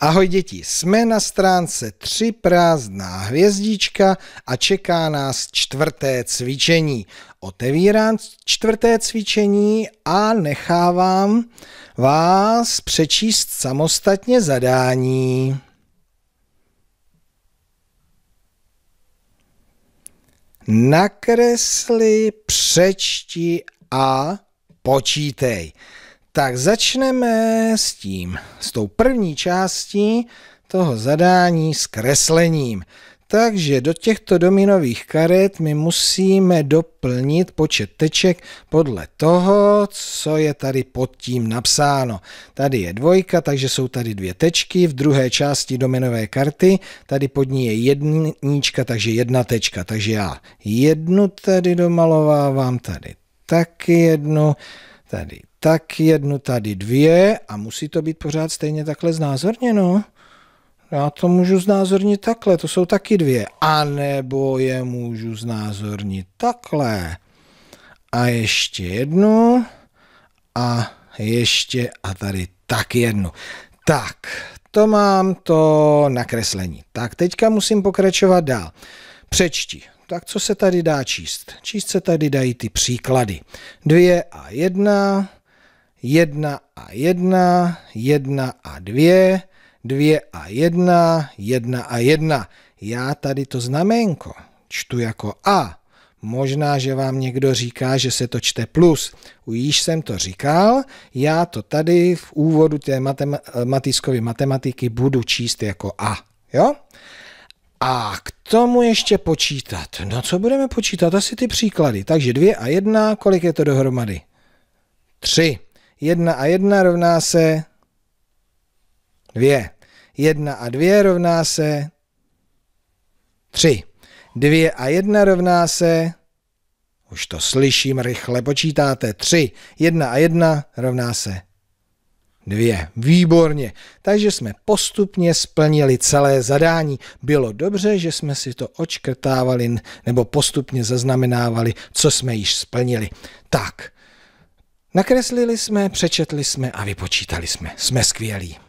Ahoj děti, jsme na stránce 3 prázdná hvězdička a čeká nás čtvrté cvičení. Otevírám čtvrté cvičení a nechávám vás přečíst samostatně zadání. Nakresli, přečti a počítej. Tak začneme s tím, s tou první částí toho zadání s kreslením. Takže do těchto dominových karet my musíme doplnit počet teček podle toho, co je tady pod tím napsáno. Tady je dvojka, takže jsou tady dvě tečky. V druhé části dominové karty tady pod ní je jednička, takže jedna tečka. Takže já jednu tady domalovávám, tady taky jednu, tady tak jednu tady dvě a musí to být pořád stejně takhle znázorněno. Já to můžu znázornit takhle, to jsou taky dvě. A nebo je můžu znázornit takhle. A ještě jednu. A ještě a tady tak jednu. Tak, to mám to nakreslení. Tak, teďka musím pokračovat dál. Přečti. Tak co se tady dá číst? Číst se tady dají ty příklady. Dvě a jedna, 1 a 1, 1 a 2, 2 a 1, 1 a 1. Já tady to znamenko čtu jako A. Možná, že vám někdo říká, že se to čte plus. Už jsem to říkal, já to tady v úvodu té matematickové matematiky budu číst jako A. Jo? A k tomu ještě počítat. No co budeme počítat? Asi ty příklady. Takže 2 a 1, kolik je to dohromady? 3. 1 a 1 rovná se 2. 1 a 2 rovná se 3. 2 a 1 rovná se, už to slyším rychle, počítáte 3. 1 a 1 rovná se 2. Výborně. Takže jsme postupně splnili celé zadání. Bylo dobře, že jsme si to očkrtávali nebo postupně zaznamenávali, co jsme již splnili. Tak, Nakreslili jsme, přečetli jsme a vypočítali jsme. Jsme skvělí.